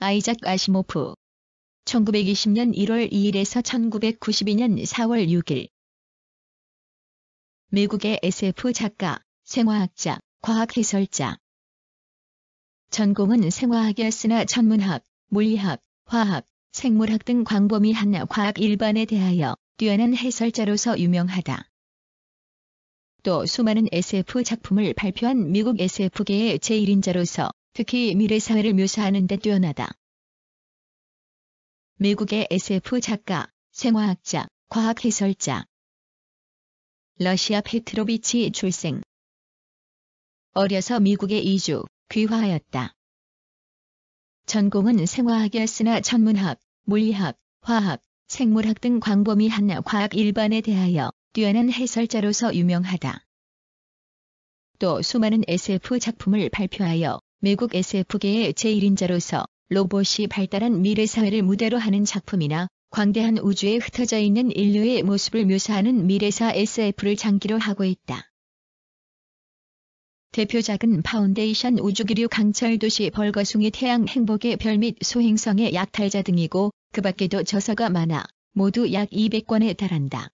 아이작 아시모프 1920년 1월 2일에서 1992년 4월 6일 미국의 SF 작가, 생화학자, 과학해설자 전공은 생화학이었으나 천문학, 물리학, 화학, 생물학 등 광범위한 과학 일반에 대하여 뛰어난 해설자로서 유명하다. 또 수많은 SF 작품을 발표한 미국 SF계의 제1인자로서 특히 미래 사회를 묘사하는 데 뛰어나다. 미국의 SF 작가, 생화학자, 과학 해설자. 러시아 페트로비치 출생. 어려서 미국에 이주, 귀화하였다. 전공은 생화학이었으나 천문학, 물리학, 화학, 생물학 등 광범위한 과학 일반에 대하여 뛰어난 해설자로서 유명하다. 또 수많은 SF 작품을 발표하여 미국 SF계의 제1인자로서 로봇이 발달한 미래 사회를 무대로 하는 작품이나 광대한 우주에 흩어져 있는 인류의 모습을 묘사하는 미래사 SF를 장기로 하고 있다. 대표작은 파운데이션 우주기류 강철도시 벌거숭이 태양 행복의 별 및 소행성의 약탈자 등이고 그 밖에도 저서가 많아 모두 약 200권에 달한다.